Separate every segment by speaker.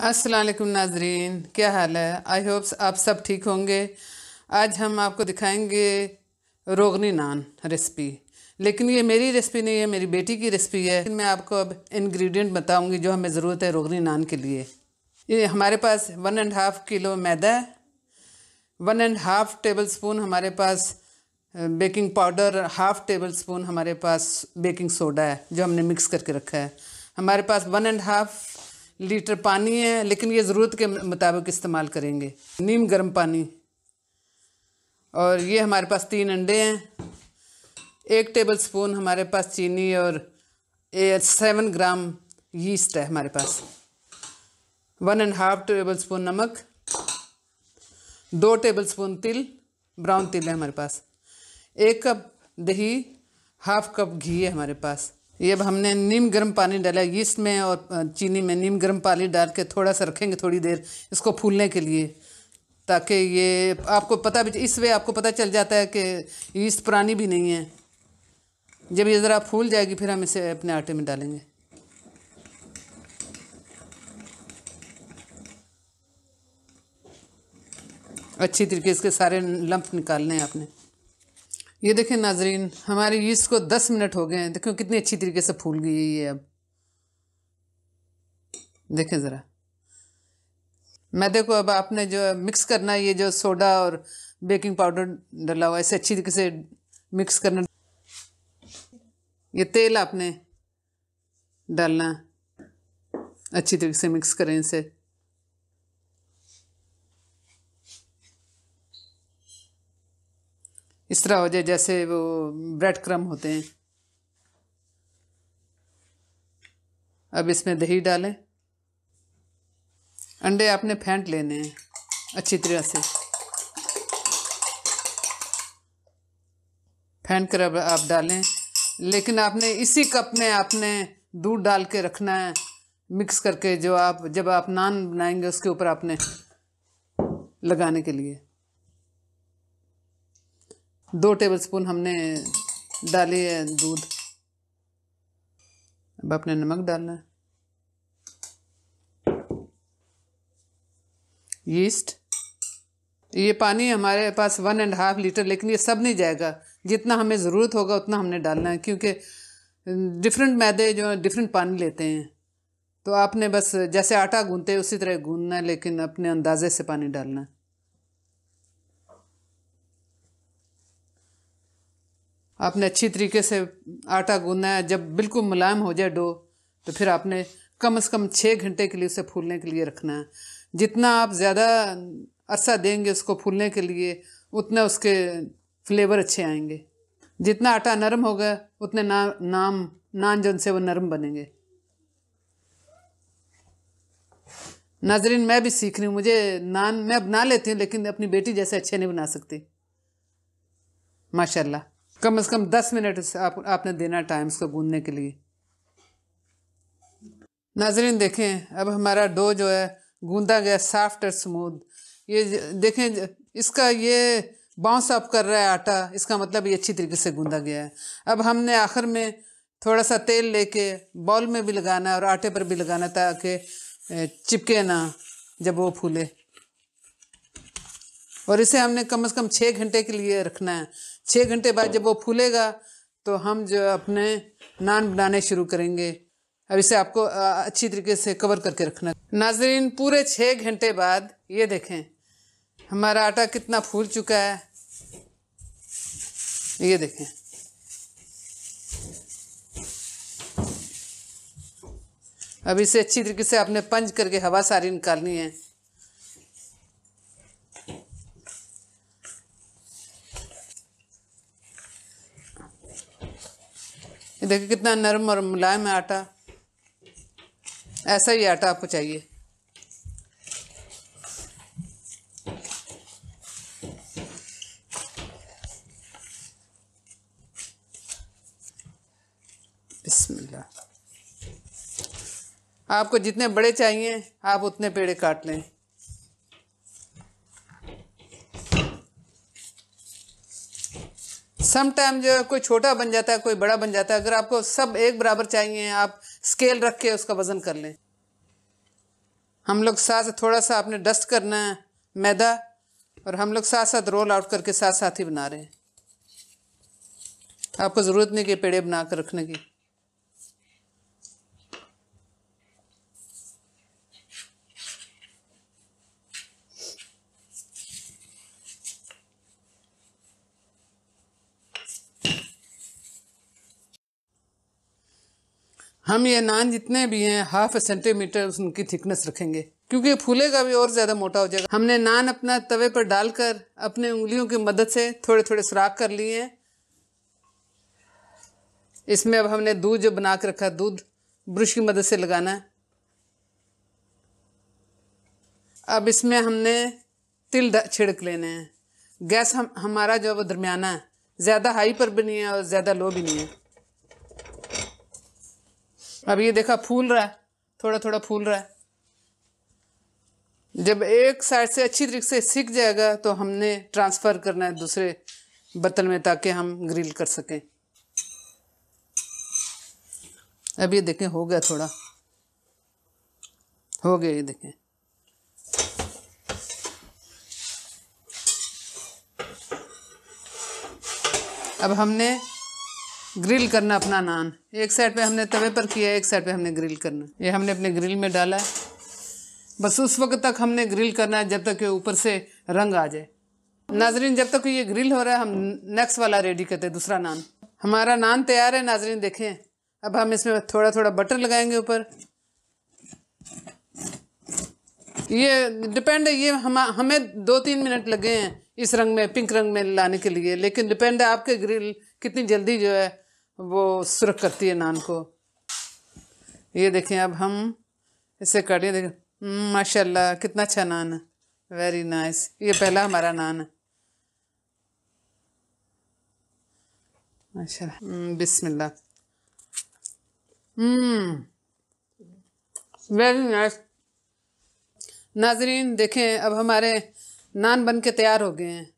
Speaker 1: असलकुम नाजरीन क्या हाल है आई होप्स आप सब ठीक होंगे आज हम आपको दिखाएंगे रोगनी नान रेसिपी लेकिन ये मेरी रेसिपी नहीं है मेरी बेटी की रेसिपी है मैं आपको अब इंग्रेडिएंट बताऊंगी जो हमें ज़रूरत है रोगनी नान के लिए ये हमारे पास वन एंड हाफ़ किलो मैदा है one and half tablespoon हमारे पास baking powder half tablespoon हमारे पास बेकिंग सोडा है जो हमने मिक्स करके रखा है हमारे पास वन एंड हाफ़ लीटर पानी है लेकिन ये ज़रूरत के मुताबिक इस्तेमाल करेंगे नीम गर्म पानी और ये हमारे पास तीन अंडे हैं एक टेबल स्पून हमारे पास चीनी और सेवन ग्राम यीस्ट है हमारे पास one and half tablespoon नमक दो टेबल स्पून तिल ब्राउन तिल है हमारे पास एक कप दही हाफ कप घी है हमारे पास ये अब हमने नीम गर्म पानी डाला यीस्ट में और चीनी में नीम गर्म पानी डाल के थोड़ा सा रखेंगे थोड़ी देर इसको फूलने के लिए ताकि ये आपको पता भी इस वे आपको पता चल जाता है कि यीस्ट पुरानी भी नहीं है जब ये ज़रा फूल जाएगी फिर हम इसे अपने आटे में डालेंगे अच्छी तरीके इसके सारे लंप निकालने हैं आपने ये देखें नाजरीन हमारे यीस्ट को दस मिनट हो गए हैं देखो कितनी अच्छी तरीके से फूल गई है ये अब देखें ज़रा मैदे को अब आपने जो मिक्स करना है ये जो सोडा और बेकिंग पाउडर डाला हुआ है इसे अच्छी तरीके से मिक्स करना ये तेल आपने डालना अच्छी तरीके से मिक्स करें इसे इस तरह हो जाए जैसे वो ब्रेड क्रम होते हैं अब इसमें दही डालें अंडे आपने फेंट लेने हैं अच्छी तरह से फेंट कर अब आप डालें लेकिन आपने इसी कप में आपने दूध डाल के रखना है मिक्स करके जो आप जब आप नान बनाएंगे उसके ऊपर आपने लगाने के लिए दो टेबलस्पून हमने डाली है दूध अब अपने नमक डालना है यीस्ट ये पानी हमारे पास वन एंड हाफ लीटर लेकिन ये सब नहीं जाएगा जितना हमें ज़रूरत होगा उतना हमने डालना है क्योंकि डिफरेंट मैदे जो डिफरेंट पानी लेते हैं तो आपने बस जैसे आटा गूंदते उसी तरह गूंदना है लेकिन अपने अंदाजे से पानी डालना है आपने अच्छी तरीके से आटा गूंदना है जब बिल्कुल मुलायम हो जाए डो तो फिर आपने कम से कम छः घंटे के लिए उसे फूलने के लिए रखना है जितना आप ज़्यादा अरसा देंगे उसको फूलने के लिए उतना उसके फ्लेवर अच्छे आएंगे जितना आटा नरम होगा उतने ना नाम नान जो से वो नरम बनेंगे नाजरीन मैं भी सीख रही हूँ मुझे नान मैं बना लेती हूँ लेकिन अपनी बेटी जैसे अच्छे नहीं बना सकती माशाल्लाह कम से कम दस मिनट आप, आपने देना टाइम इसको गूंदने के लिए नाजरीन देखें अब हमारा डो जो है गूंदा गया सॉफ्ट और स्मूद ये देखें इसका ये बाउंस अप कर रहा है आटा इसका मतलब ये अच्छी तरीके से गूंदा गया है अब हमने आखिर में थोड़ा सा तेल लेके बॉल में भी लगाना है और आटे पर भी लगाना ताकि चिपके ना जब वो फूले और इसे हमने कम से कम छः घंटे के लिए रखना है छः घंटे बाद जब वो फूलेगा तो हम जो अपने नान बनाने शुरू करेंगे अब इसे आपको अच्छी तरीके से कवर करके रखना नाजरीन पूरे छः घंटे बाद ये देखें हमारा आटा कितना फूल चुका है ये देखें अब इसे अच्छी तरीके से आपने पंज करके हवा सारी निकालनी है ये देखिए कितना नरम और मुलायम है आटा ऐसा ही आटा आपको चाहिए बिस्मिल्लाह आपको जितने बड़े चाहिए आप उतने पेड़े काट लें समटाइम जो है कोई छोटा बन जाता है कोई बड़ा बन जाता है अगर आपको सब एक बराबर चाहिए आप स्केल रख के उसका वज़न कर लें हम लोग साथ थोड़ा सा आपने डस्ट करना है मैदा और हम लोग साथ साथ रोल आउट करके साथ साथ ही बना रहे हैं आपको ज़रूरत नहीं कि पेड़े बना कर रखने की हम ये नान जितने भी हैं हाफ सेंटीमीटर उनकी थिकनेस रखेंगे क्योंकि ये फूलेगा भी और ज़्यादा मोटा हो जाएगा हमने नान अपना तवे पर डालकर अपने उंगलियों की मदद से थोड़े थोड़े सुराख कर लिए हैं इसमें अब हमने दूध जो बना के रखा दूध ब्रश की मदद से लगाना है अब इसमें हमने तिल छिड़क लेने हैं गैस हम हमारा जो है वो दरमियाना है ज़्यादा हाई पर भी नहीं है और ज़्यादा लो भी नहीं है अब ये देखा फूल रहा है थोड़ा थोड़ा फूल रहा है जब एक साइड से अच्छी तरीके से सीख जाएगा तो हमने ट्रांसफ़र करना है दूसरे बर्तन में ताकि हम ग्रिल कर सकें अब ये देखें हो गया थोड़ा हो गया ये देखें अब हमने ग्रिल करना अपना नान एक साइड पे हमने तवे पर किया एक साइड पे हमने ग्रिल करना ये हमने अपने ग्रिल में डाला है बस उस वक्त तक हमने ग्रिल करना है जब तक ये ऊपर से रंग आ जाए नाजरीन जब तक ये ग्रिल हो रहा है हम नेक्स्ट वाला रेडी करते हैं दूसरा नान हमारा नान तैयार है नाजरीन देखें अब हम इसमें थोड़ा थोड़ा बटर लगाएंगे ऊपर ये डिपेंड है ये हम हमें दो तीन मिनट लगे हैं इस रंग में पिंक रंग में लाने के लिए लेकिन डिपेंड है आपके ग्रिल कितनी जल्दी जो है वो सुरख करती है नान को ये देखें अब हम इसे करें देखें हम्म, माशाल्लाह कितना अच्छा नान वेरी नाइस ये पहला हमारा नान माशा हम्म, बिस्मिल्लाह वेरी हम्म। नाइस नाजरीन देखें अब हमारे नान बन के तैयार हो गए हैं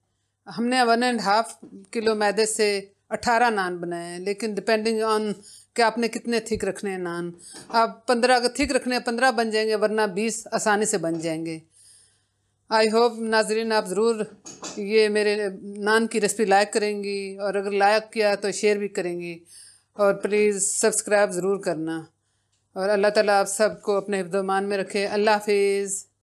Speaker 1: हमने वन एंड हाफ किलो मैदे से अट्ठारह नान बनाए हैं लेकिन डिपेंडिंग ऑन कि आपने कितने थिक रखने हैं नान आप पंद्रह अगर थिक रखने हैं पंद्रह बन जाएंगे वरना बीस आसानी से बन जाएंगे आई होप नाजरीन आप ज़रूर ये मेरे नान की रेसिपी लाइक करेंगी और अगर लाइक किया तो शेयर भी करेंगी और प्लीज़ सब्सक्राइब ज़रूर करना और अल्लाह ताला आप सबको अपने हिफ्दमान में रखे अल्लाह हाफिज़